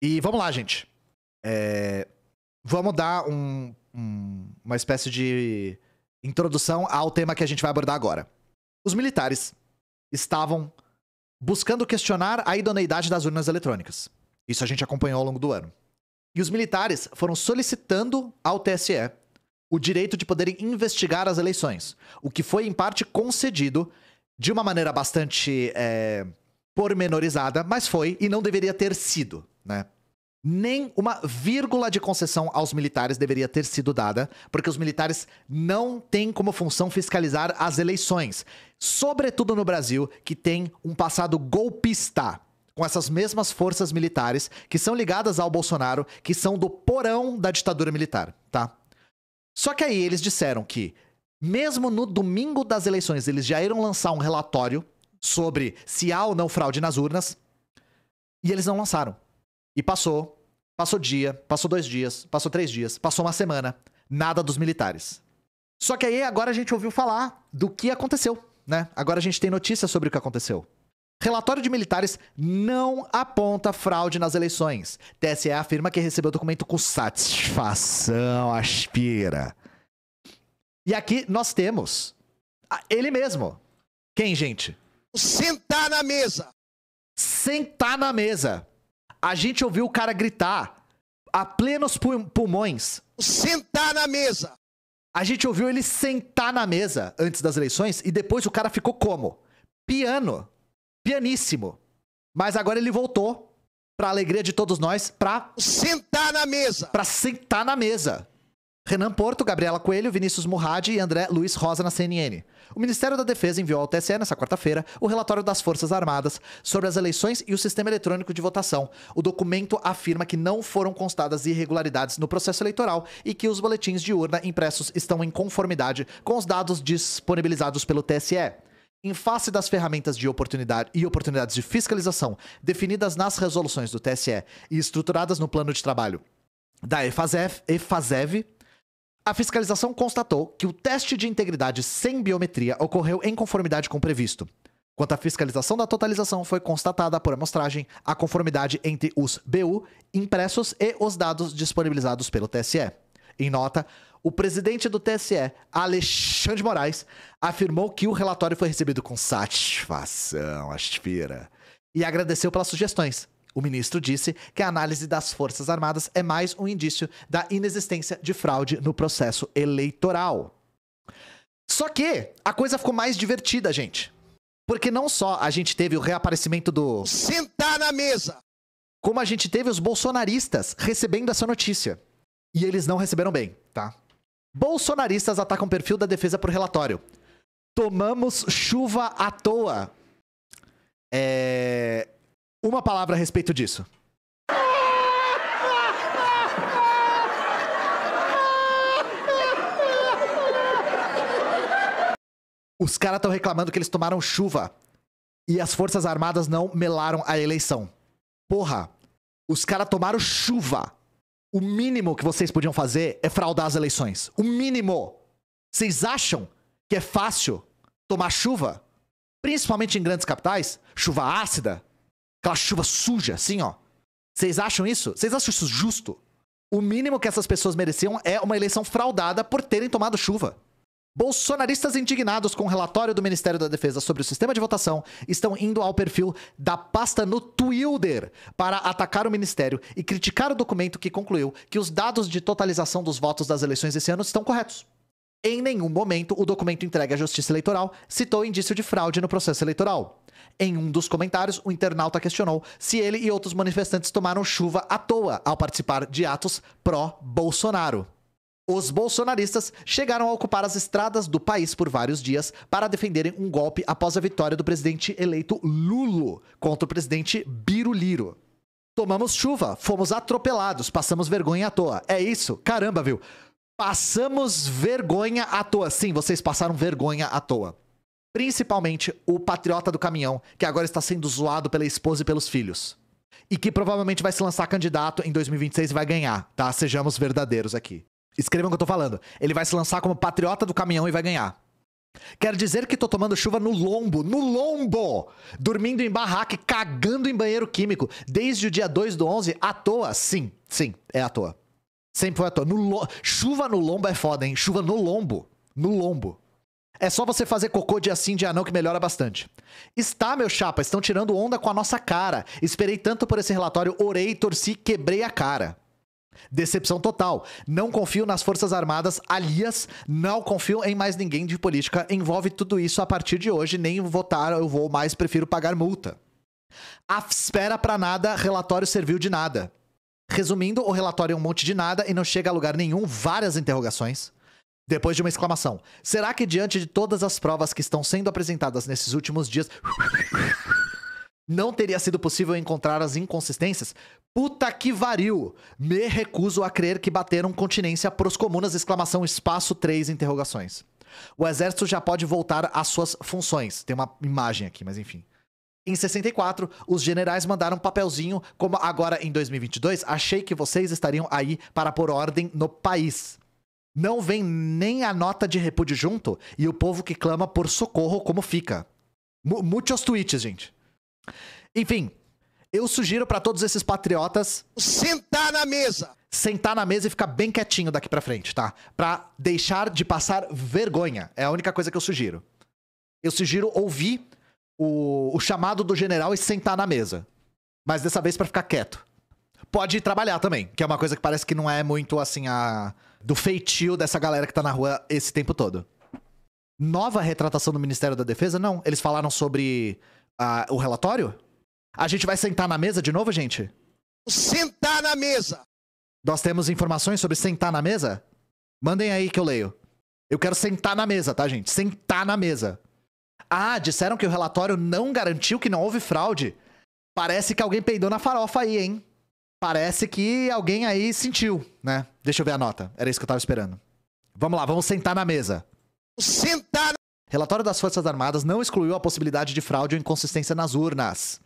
E vamos lá, gente. É... Vamos dar um, um, uma espécie de introdução ao tema que a gente vai abordar agora. Os militares estavam buscando questionar a idoneidade das urnas eletrônicas. Isso a gente acompanhou ao longo do ano. E os militares foram solicitando ao TSE o direito de poderem investigar as eleições, o que foi em parte concedido de uma maneira bastante é, pormenorizada, mas foi e não deveria ter sido né? Nem uma vírgula de concessão aos militares deveria ter sido dada, porque os militares não têm como função fiscalizar as eleições, sobretudo no Brasil, que tem um passado golpista com essas mesmas forças militares que são ligadas ao Bolsonaro, que são do porão da ditadura militar, tá? Só que aí eles disseram que, mesmo no domingo das eleições, eles já irão lançar um relatório sobre se há ou não fraude nas urnas, e eles não lançaram. E passou, passou dia, passou dois dias, passou três dias, passou uma semana, nada dos militares. Só que aí agora a gente ouviu falar do que aconteceu, né? Agora a gente tem notícias sobre o que aconteceu. Relatório de militares não aponta fraude nas eleições. TSE afirma que recebeu o documento com satisfação, aspira. E aqui nós temos ele mesmo. Quem, gente? Sentar na mesa. Sentar na mesa. A gente ouviu o cara gritar a plenos pulmões. Sentar na mesa. A gente ouviu ele sentar na mesa antes das eleições e depois o cara ficou como? Piano. Pianíssimo. Mas agora ele voltou, pra alegria de todos nós, pra. Sentar na mesa! Pra sentar na mesa. Renan Porto, Gabriela Coelho, Vinícius Murad e André Luiz Rosa na CNN. O Ministério da Defesa enviou ao TSE nesta quarta-feira o relatório das Forças Armadas sobre as eleições e o sistema eletrônico de votação. O documento afirma que não foram constadas irregularidades no processo eleitoral e que os boletins de urna impressos estão em conformidade com os dados disponibilizados pelo TSE. Em face das ferramentas de oportunidade e oportunidades de fiscalização definidas nas resoluções do TSE e estruturadas no plano de trabalho da EFASEV, EFASEV a fiscalização constatou que o teste de integridade sem biometria ocorreu em conformidade com o previsto. Quanto à fiscalização da totalização, foi constatada por amostragem a conformidade entre os BU impressos e os dados disponibilizados pelo TSE. Em nota, o presidente do TSE, Alexandre Moraes, afirmou que o relatório foi recebido com satisfação, aspira, e agradeceu pelas sugestões, o ministro disse que a análise das Forças Armadas é mais um indício da inexistência de fraude no processo eleitoral. Só que a coisa ficou mais divertida, gente. Porque não só a gente teve o reaparecimento do. Sentar na mesa! Como a gente teve os bolsonaristas recebendo essa notícia. E eles não receberam bem, tá? Bolsonaristas atacam o perfil da defesa por relatório. Tomamos chuva à toa. É uma palavra a respeito disso. Os caras estão reclamando que eles tomaram chuva e as Forças Armadas não melaram a eleição. Porra, os caras tomaram chuva. O mínimo que vocês podiam fazer é fraudar as eleições. O mínimo. Vocês acham que é fácil tomar chuva? Principalmente em grandes capitais? Chuva ácida? Aquela chuva suja, assim, ó. Vocês acham isso? Vocês acham isso justo? O mínimo que essas pessoas mereciam é uma eleição fraudada por terem tomado chuva. Bolsonaristas indignados com o relatório do Ministério da Defesa sobre o sistema de votação estão indo ao perfil da pasta no Twitter para atacar o ministério e criticar o documento que concluiu que os dados de totalização dos votos das eleições esse ano estão corretos. Em nenhum momento o documento entregue à Justiça Eleitoral citou indício de fraude no processo eleitoral. Em um dos comentários, o internauta questionou se ele e outros manifestantes tomaram chuva à toa ao participar de atos pró-Bolsonaro. Os bolsonaristas chegaram a ocupar as estradas do país por vários dias para defenderem um golpe após a vitória do presidente eleito Lulo contra o presidente Biruliro. Tomamos chuva, fomos atropelados, passamos vergonha à toa. É isso? Caramba, viu? Passamos vergonha à toa. Sim, vocês passaram vergonha à toa. Principalmente o patriota do caminhão, que agora está sendo zoado pela esposa e pelos filhos. E que provavelmente vai se lançar candidato em 2026 e vai ganhar, tá? Sejamos verdadeiros aqui. Escrevam o que eu tô falando. Ele vai se lançar como patriota do caminhão e vai ganhar. Quero dizer que tô tomando chuva no lombo, no lombo! Dormindo em barraca e cagando em banheiro químico desde o dia 2 do 11 à toa. Sim, sim, é à toa. Sempre foi à toa. No lo... Chuva no lombo é foda, hein? Chuva no lombo. No lombo. É só você fazer cocô de assim de anão que melhora bastante. Está, meu chapa, estão tirando onda com a nossa cara. Esperei tanto por esse relatório, orei, torci, quebrei a cara. Decepção total. Não confio nas Forças Armadas, aliás, não confio em mais ninguém de política. Envolve tudo isso a partir de hoje. Nem votar eu vou mais, prefiro pagar multa. A espera pra nada, relatório serviu de nada. Resumindo, o relatório é um monte de nada e não chega a lugar nenhum, várias interrogações. Depois de uma exclamação. Será que diante de todas as provas que estão sendo apresentadas nesses últimos dias. Não teria sido possível encontrar as inconsistências? Puta que variu! Me recuso a crer que bateram continência pros comunas, exclamação, espaço, 3 interrogações. O exército já pode voltar às suas funções. Tem uma imagem aqui, mas enfim. Em 64, os generais mandaram um papelzinho, como agora em 2022, achei que vocês estariam aí para pôr ordem no país. Não vem nem a nota de repúdio junto e o povo que clama por socorro como fica. M muitos tweets, gente. Enfim, eu sugiro para todos esses patriotas sentar na mesa. Sentar na mesa e ficar bem quietinho daqui para frente, tá? Para deixar de passar vergonha. É a única coisa que eu sugiro. Eu sugiro ouvir o, o chamado do general e sentar na mesa. Mas dessa vez para ficar quieto pode trabalhar também. Que é uma coisa que parece que não é muito assim a. do feitio dessa galera que tá na rua esse tempo todo. Nova retratação do Ministério da Defesa? Não. Eles falaram sobre uh, o relatório? A gente vai sentar na mesa de novo, gente? Sentar na mesa! Nós temos informações sobre sentar na mesa? Mandem aí que eu leio. Eu quero sentar na mesa, tá, gente? Sentar na mesa. Ah, disseram que o relatório não garantiu que não houve fraude. Parece que alguém peidou na farofa aí, hein? Parece que alguém aí sentiu, né? Deixa eu ver a nota. Era isso que eu tava esperando. Vamos lá, vamos sentar na mesa. Sentar! Relatório das Forças Armadas não excluiu a possibilidade de fraude ou inconsistência nas urnas.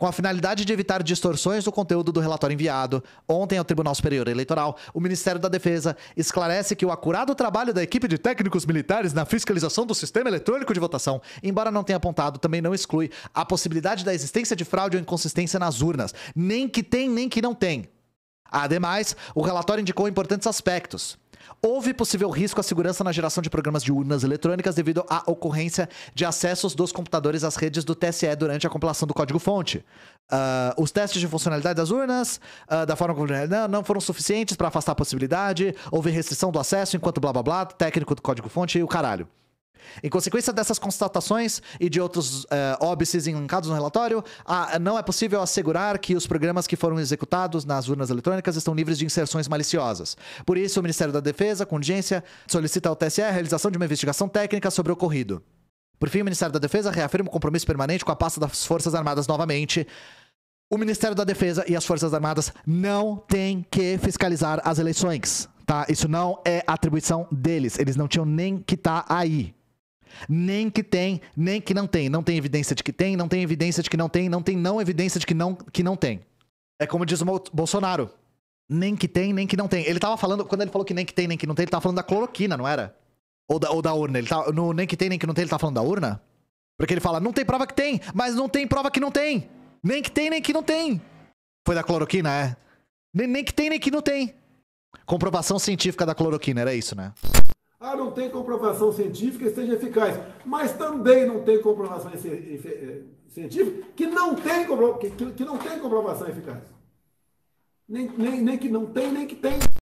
Com a finalidade de evitar distorções do conteúdo do relatório enviado ontem ao Tribunal Superior Eleitoral, o Ministério da Defesa esclarece que o acurado trabalho da equipe de técnicos militares na fiscalização do sistema eletrônico de votação, embora não tenha apontado, também não exclui a possibilidade da existência de fraude ou inconsistência nas urnas, nem que tem, nem que não tem. Ademais, o relatório indicou importantes aspectos. Houve possível risco à segurança na geração de programas de urnas eletrônicas devido à ocorrência de acessos dos computadores às redes do TSE durante a compilação do código-fonte. Uh, os testes de funcionalidade das urnas, uh, da forma como não, não foram suficientes para afastar a possibilidade, houve restrição do acesso enquanto blá blá blá, técnico do código-fonte e o caralho. Em consequência dessas constatações e de outros uh, óbices elencados no relatório, a, não é possível assegurar que os programas que foram executados nas urnas eletrônicas estão livres de inserções maliciosas. Por isso, o Ministério da Defesa, com urgência, solicita ao TSE a realização de uma investigação técnica sobre o ocorrido. Por fim, o Ministério da Defesa reafirma o compromisso permanente com a pasta das Forças Armadas novamente. O Ministério da Defesa e as Forças Armadas não têm que fiscalizar as eleições, tá? Isso não é atribuição deles. Eles não tinham nem que estar tá aí. Nem que tem, nem que não tem. Não tem evidência de que tem, não tem evidência de que não tem, não tem não evidência de que não, que não tem. É como diz o Bolsonaro. Nem que tem, nem que não tem. Ele tava falando, quando ele falou que nem que tem, nem que não tem, ele tava falando da cloroquina, não era? Ou da, ou da urna. Ele tava, no nem que tem, nem que não tem, ele tava falando da urna? Porque ele fala, não tem prova que tem, mas não tem prova que não tem. Nem que tem, nem que não tem. Foi da cloroquina, é? Nem, nem que tem, nem que não tem. Comprovação científica da cloroquina, era isso, né? Ah, não tem comprovação científica que seja eficaz. Mas também não tem comprovação eh, eh, científica que não tem, que, que não tem comprovação eficaz. Nem, nem, nem que não tem, nem que tem.